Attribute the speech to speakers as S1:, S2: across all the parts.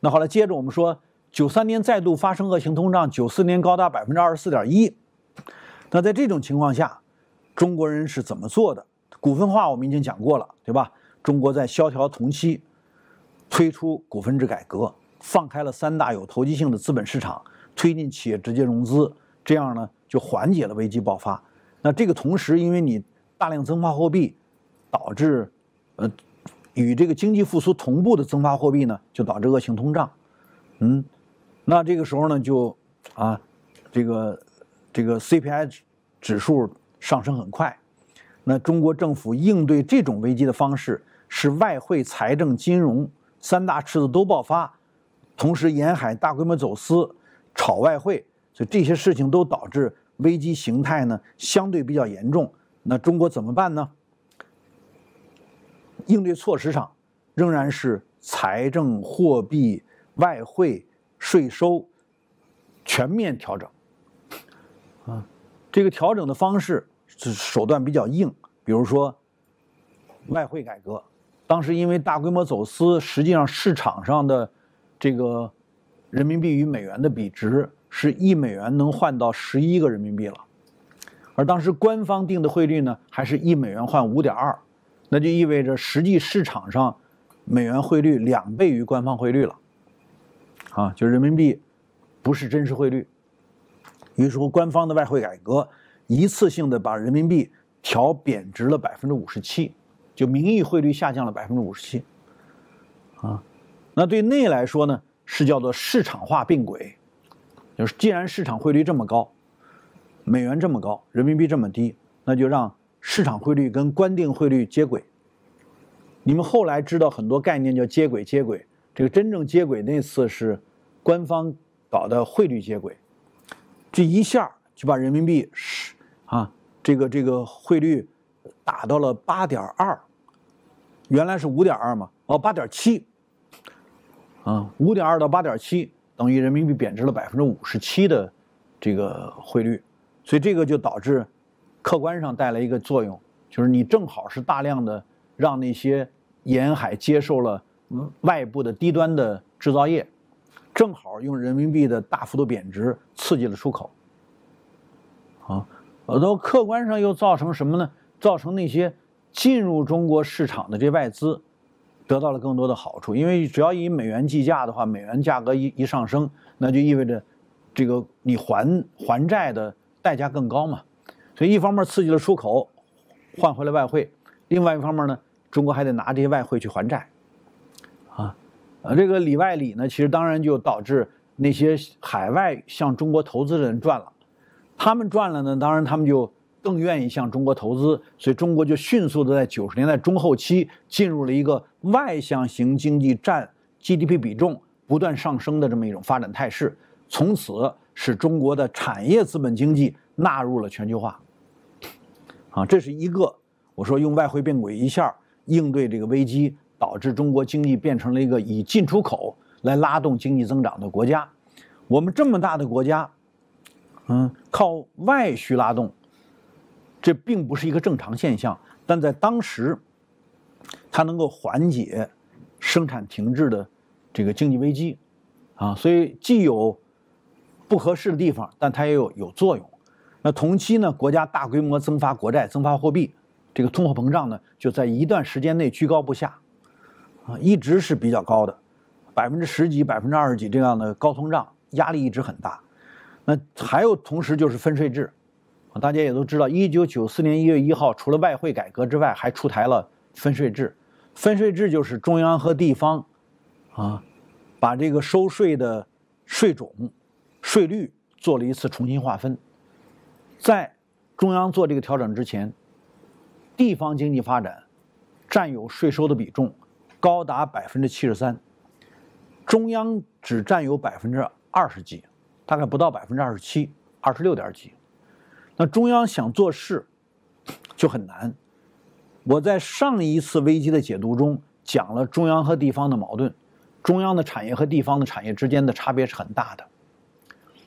S1: 那后来接着我们说，九三年再度发生恶性通胀，九四年高达百分之二十四点一。那在这种情况下，中国人是怎么做的？股份化我们已经讲过了，对吧？中国在萧条同期推出股份制改革，放开了三大有投机性的资本市场，推进企业直接融资，这样呢就缓解了危机爆发。那这个同时，因为你大量增发货币，导致，呃。与这个经济复苏同步的增发货币呢，就导致恶性通胀，嗯，那这个时候呢，就啊，这个这个 CPI 指数上升很快，那中国政府应对这种危机的方式是外汇、财政、金融三大赤字都爆发，同时沿海大规模走私、炒外汇，所以这些事情都导致危机形态呢相对比较严重，那中国怎么办呢？应对措施上，仍然是财政、货币、外汇、税收全面调整。啊，这个调整的方式手段比较硬，比如说外汇改革。当时因为大规模走私，实际上市场上的这个人民币与美元的比值是一美元能换到十一个人民币了，而当时官方定的汇率呢，还是一美元换五点二。那就意味着实际市场上美元汇率两倍于官方汇率了，啊，就人民币不是真实汇率。于是乎，官方的外汇改革一次性的把人民币调贬值了百分之五十七，就名义汇率下降了百分之五十七，啊，那对内来说呢，是叫做市场化并轨，就是既然市场汇率这么高，美元这么高，人民币这么低，那就让市场汇率跟官定汇率接轨。你们后来知道很多概念叫接轨，接轨。这个真正接轨那次是官方搞的汇率接轨，这一下就把人民币是啊，这个这个汇率打到了八点二，原来是五点二嘛，哦，八点七，啊，五点二到八点七等于人民币贬值了百分之五十七的这个汇率，所以这个就导致客观上带来一个作用，就是你正好是大量的让那些。沿海接受了外部的低端的制造业，正好用人民币的大幅度贬值刺激了出口。啊，呃，都客观上又造成什么呢？造成那些进入中国市场的这外资得到了更多的好处，因为只要以美元计价的话，美元价格一一上升，那就意味着这个你还还债的代价更高嘛。所以一方面刺激了出口，换回了外汇；另外一方面呢？中国还得拿这些外汇去还债，啊，呃，这个里外里呢，其实当然就导致那些海外向中国投资的人赚了，他们赚了呢，当然他们就更愿意向中国投资，所以中国就迅速的在九十年代中后期进入了一个外向型经济占 GDP 比重不断上升的这么一种发展态势，从此使中国的产业资本经济纳入了全球化，啊，这是一个我说用外汇变轨一下。应对这个危机，导致中国经济变成了一个以进出口来拉动经济增长的国家。我们这么大的国家，嗯，靠外需拉动，这并不是一个正常现象，但在当时，它能够缓解生产停滞的这个经济危机，啊，所以既有不合适的地方，但它也有有作用。那同期呢，国家大规模增发国债、增发货币。这个通货膨胀呢，就在一段时间内居高不下，啊，一直是比较高的，百分之十几、百分之二十几这样的高通胀压力一直很大。那还有同时就是分税制，啊，大家也都知道，一九九四年一月一号，除了外汇改革之外，还出台了分税制。分税制就是中央和地方，啊，把这个收税的税种、税率做了一次重新划分。在中央做这个调整之前。地方经济发展，占有税收的比重高达百分之七十三，中央只占有百分之二十几，大概不到百分之二十七，二十六点几。那中央想做事，就很难。我在上一次危机的解读中讲了中央和地方的矛盾，中央的产业和地方的产业之间的差别是很大的，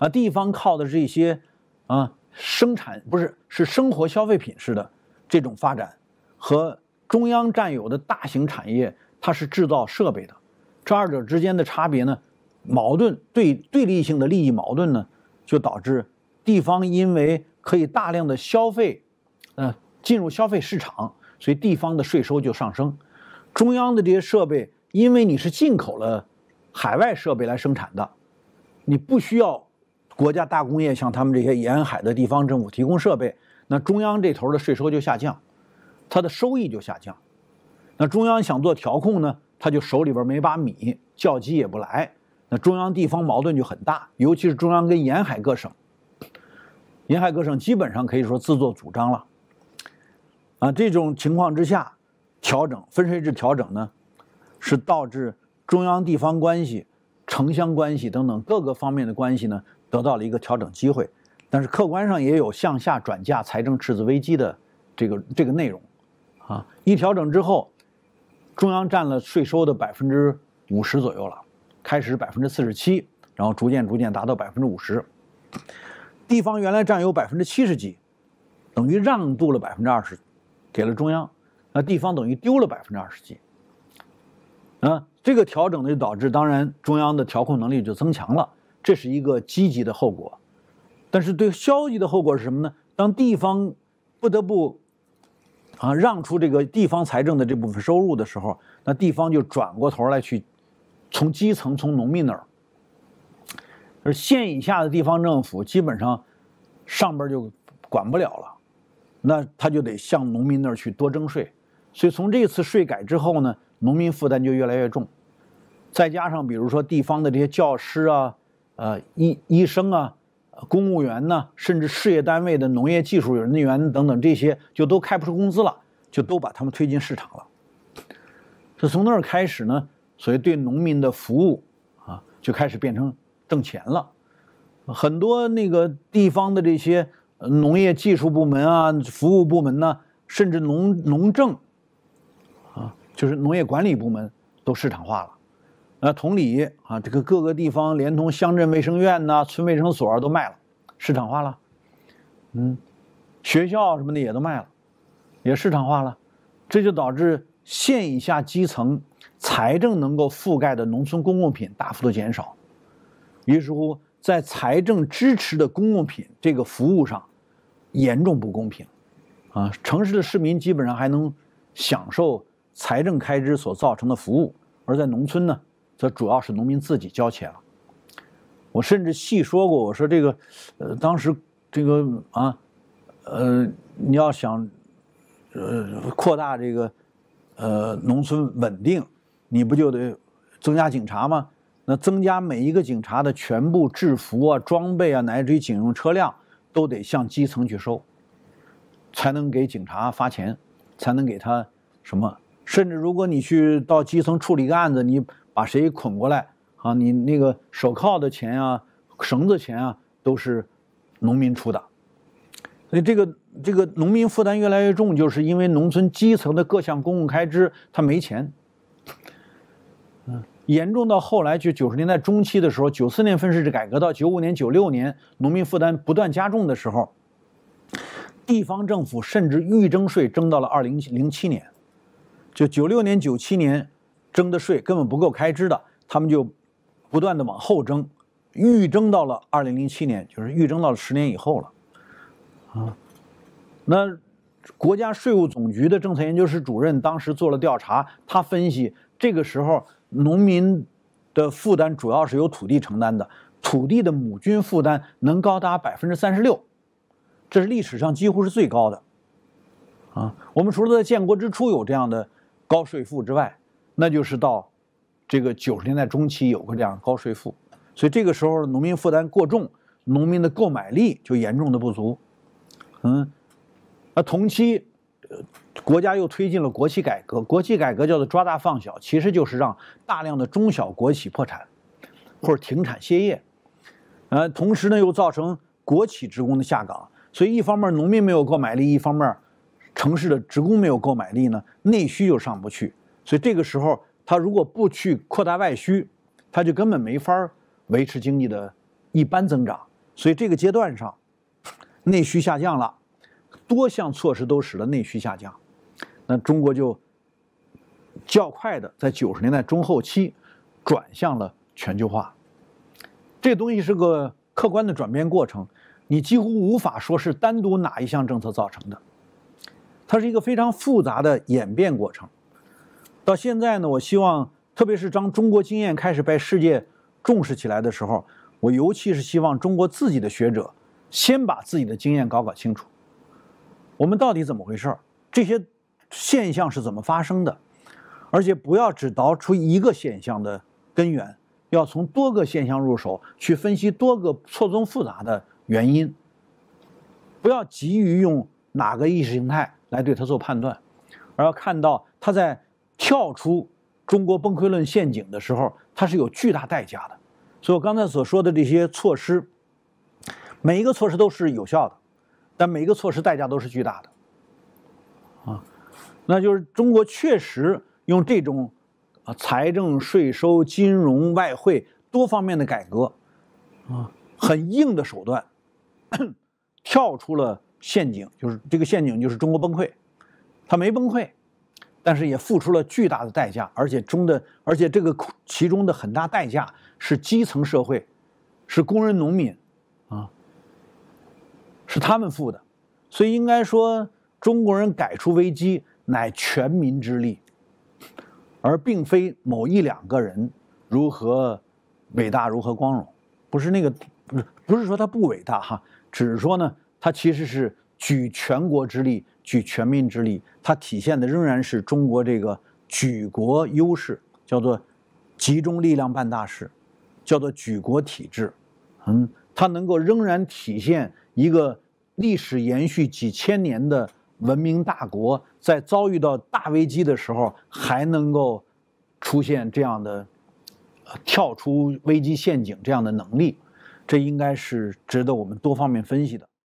S1: 啊，地方靠的是一些啊，生产不是是生活消费品似的。这种发展和中央占有的大型产业，它是制造设备的，这二者之间的差别呢，矛盾对对立性的利益矛盾呢，就导致地方因为可以大量的消费，呃，进入消费市场，所以地方的税收就上升。中央的这些设备，因为你是进口了海外设备来生产的，你不需要国家大工业向他们这些沿海的地方政府提供设备。那中央这头的税收就下降，它的收益就下降。那中央想做调控呢，他就手里边没把米，叫鸡也不来。那中央地方矛盾就很大，尤其是中央跟沿海各省，沿海各省基本上可以说自作主张了。啊，这种情况之下，调整分税制调整呢，是导致中央地方关系、城乡关系等等各个方面的关系呢，得到了一个调整机会。但是客观上也有向下转嫁财政赤字危机的这个这个内容，啊，一调整之后，中央占了税收的百分之五十左右了，开始百分之四十七，然后逐渐逐渐达到百分之五十，地方原来占有百分之七十几，等于让渡了百分之二十给了中央，那地方等于丢了百分之二十几，啊，这个调整呢就导致当然中央的调控能力就增强了，这是一个积极的后果。但是对消极的后果是什么呢？当地方不得不啊让出这个地方财政的这部分收入的时候，那地方就转过头来去从基层从农民那儿，而县以下的地方政府基本上上边就管不了了，那他就得向农民那儿去多征税。所以从这次税改之后呢，农民负担就越来越重，再加上比如说地方的这些教师啊、呃医医生啊。公务员呢，甚至事业单位的农业技术人员等等这些，就都开不出工资了，就都把他们推进市场了。就从那儿开始呢，所以对农民的服务啊，就开始变成挣钱了。很多那个地方的这些农业技术部门啊，服务部门呢，甚至农农政啊，就是农业管理部门，都市场化了。那同理啊，这个各个地方连同乡镇卫生院呐、村卫生所都卖了，市场化了，嗯，学校什么的也都卖了，也市场化了，这就导致县以下基层财政能够覆盖的农村公共品大幅度减少，于是乎，在财政支持的公共品这个服务上，严重不公平，啊，城市的市民基本上还能享受财政开支所造成的服务，而在农村呢？则主要是农民自己交钱。我甚至细说过，我说这个，呃，当时这个啊，呃，你要想，呃，扩大这个，呃，农村稳定，你不就得增加警察吗？那增加每一个警察的全部制服啊、装备啊、乃至警用车辆，都得向基层去收，才能给警察发钱，才能给他什么。甚至如果你去到基层处理一个案子，你把谁捆过来啊？你那个手铐的钱啊、绳子钱啊，都是农民出的，所以这个这个农民负担越来越重，就是因为农村基层的各项公共开支他没钱。嗯，严重到后来，就九十年代中期的时候，九四年分市制改革到九五年、九六年，农民负担不断加重的时候，地方政府甚至预征税征到了二零零七年，就九六年、九七年。征的税根本不够开支的，他们就不断的往后征，预征到了二零零七年，就是预征到了十年以后了，啊，那国家税务总局的政策研究室主任当时做了调查，他分析这个时候农民的负担主要是由土地承担的，土地的亩均负担能高达百分之三十六，这是历史上几乎是最高的，啊，我们除了在建国之初有这样的高税负之外。那就是到这个九十年代中期有个这样高税负，所以这个时候农民负担过重，农民的购买力就严重的不足。嗯，而同期国家又推进了国企改革，国企改革叫做抓大放小，其实就是让大量的中小国企破产或者停产歇业。呃，同时呢又造成国企职工的下岗，所以一方面农民没有购买力，一方面城市的职工没有购买力呢，内需又上不去。所以这个时候，他如果不去扩大外需，他就根本没法维持经济的一般增长。所以这个阶段上，内需下降了，多项措施都使得内需下降，那中国就较快的在九十年代中后期转向了全球化。这东西是个客观的转变过程，你几乎无法说是单独哪一项政策造成的，它是一个非常复杂的演变过程。到现在呢，我希望，特别是当中国经验开始被世界重视起来的时候，我尤其是希望中国自己的学者，先把自己的经验搞搞清楚，我们到底怎么回事儿，这些现象是怎么发生的，而且不要只导出一个现象的根源，要从多个现象入手去分析多个错综复杂的原因，不要急于用哪个意识形态来对它做判断，而要看到它在。跳出中国崩溃论陷阱的时候，它是有巨大代价的。所以我刚才所说的这些措施，每一个措施都是有效的，但每一个措施代价都是巨大的。啊，那就是中国确实用这种财政、税收、金融、外汇多方面的改革，啊，很硬的手段，跳出了陷阱。就是这个陷阱就是中国崩溃，它没崩溃。但是也付出了巨大的代价，而且中的，而且这个其中的很大代价是基层社会，是工人、农民，啊，是他们付的。所以应该说，中国人改出危机乃全民之力，而并非某一两个人如何伟大如何光荣，不是那个，不不是说他不伟大哈，只是说呢，他其实是举全国之力。举全民之力，它体现的仍然是中国这个举国优势，叫做集中力量办大事，叫做举国体制。嗯，它能够仍然体现一个历史延续几千年的文明大国，在遭遇到大危机的时候，还能够出现这样的跳出危机陷阱这样的能力，这应该是值得我们多方面分析的。